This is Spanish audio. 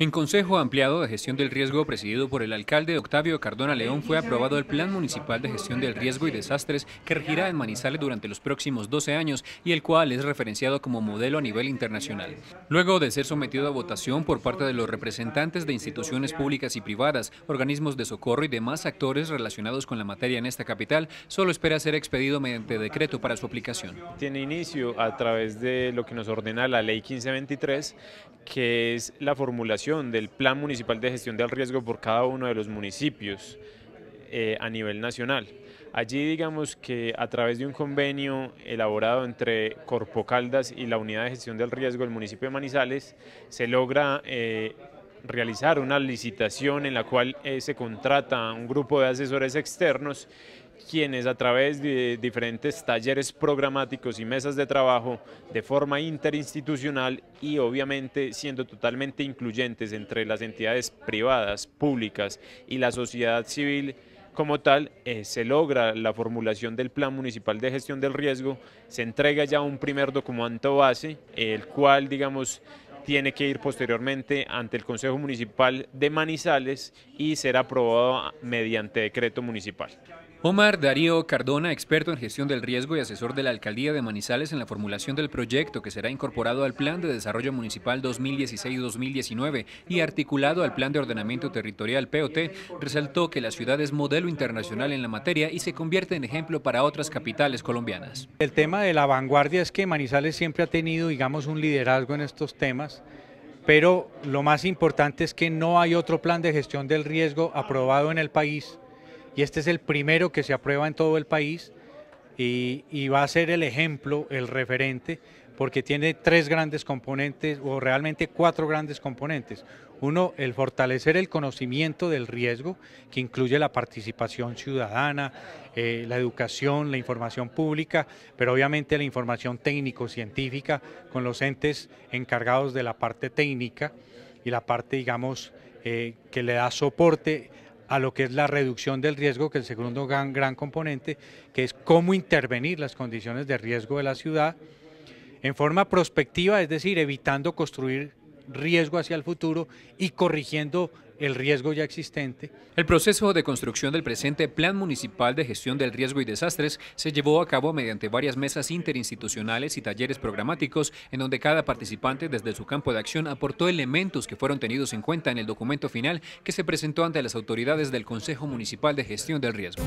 En Consejo Ampliado de Gestión del Riesgo, presidido por el alcalde Octavio Cardona León, fue aprobado el Plan Municipal de Gestión del Riesgo y Desastres que regirá en Manizales durante los próximos 12 años y el cual es referenciado como modelo a nivel internacional. Luego de ser sometido a votación por parte de los representantes de instituciones públicas y privadas, organismos de socorro y demás actores relacionados con la materia en esta capital, solo espera ser expedido mediante decreto para su aplicación. Tiene inicio a través de lo que nos ordena la Ley 1523, que es la formulación del Plan Municipal de Gestión del Riesgo por cada uno de los municipios eh, a nivel nacional. Allí digamos que a través de un convenio elaborado entre Corpo Caldas y la Unidad de Gestión del Riesgo del municipio de Manizales se logra eh, realizar una licitación en la cual eh, se contrata un grupo de asesores externos quienes a través de diferentes talleres programáticos y mesas de trabajo de forma interinstitucional y obviamente siendo totalmente incluyentes entre las entidades privadas, públicas y la sociedad civil como tal, eh, se logra la formulación del Plan Municipal de Gestión del Riesgo, se entrega ya un primer documento base, el cual, digamos, tiene que ir posteriormente ante el Consejo Municipal de Manizales y ser aprobado mediante decreto municipal. Omar Darío Cardona, experto en gestión del riesgo y asesor de la Alcaldía de Manizales en la formulación del proyecto que será incorporado al Plan de Desarrollo Municipal 2016-2019 y articulado al Plan de Ordenamiento Territorial POT, resaltó que la ciudad es modelo internacional en la materia y se convierte en ejemplo para otras capitales colombianas. El tema de la vanguardia es que Manizales siempre ha tenido, digamos, un liderazgo en estos temas pero lo más importante es que no hay otro plan de gestión del riesgo aprobado en el país y este es el primero que se aprueba en todo el país y, va a ser el ejemplo, el referente, porque tiene tres grandes componentes o realmente cuatro grandes componentes. Uno, el fortalecer el conocimiento del riesgo, que incluye la participación ciudadana, eh, la educación, la información pública, pero obviamente la información técnico-científica con los entes encargados de la parte técnica y la parte, digamos, eh, que le da soporte a lo que es la reducción del riesgo, que es el segundo gran, gran componente, que es cómo intervenir las condiciones de riesgo de la ciudad en forma prospectiva, es decir, evitando construir riesgo hacia el futuro y corrigiendo el riesgo ya existente. El proceso de construcción del presente Plan Municipal de Gestión del Riesgo y Desastres se llevó a cabo mediante varias mesas interinstitucionales y talleres programáticos en donde cada participante desde su campo de acción aportó elementos que fueron tenidos en cuenta en el documento final que se presentó ante las autoridades del Consejo Municipal de Gestión del Riesgo.